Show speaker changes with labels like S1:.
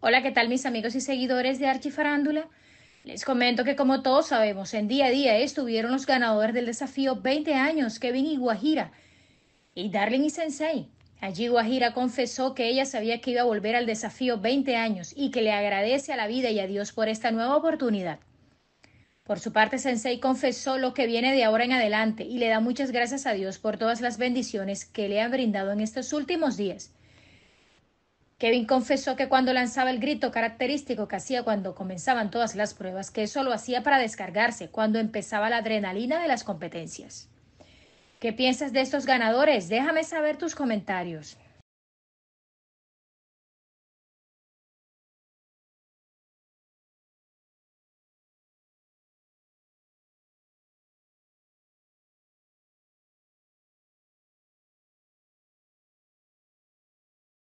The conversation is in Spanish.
S1: Hola, ¿qué tal mis amigos y seguidores de Archifarándula? Les comento que como todos sabemos, en día a día estuvieron los ganadores del desafío 20 años, Kevin y Guajira, y Darling y Sensei. Allí Guajira confesó que ella sabía que iba a volver al desafío 20 años y que le agradece a la vida y a Dios por esta nueva oportunidad. Por su parte, Sensei confesó lo que viene de ahora en adelante y le da muchas gracias a Dios por todas las bendiciones que le han brindado en estos últimos días. Kevin confesó que cuando lanzaba el grito característico que hacía cuando comenzaban todas las pruebas, que eso lo hacía para descargarse cuando empezaba la adrenalina de las competencias. ¿Qué piensas de estos ganadores? Déjame saber tus comentarios.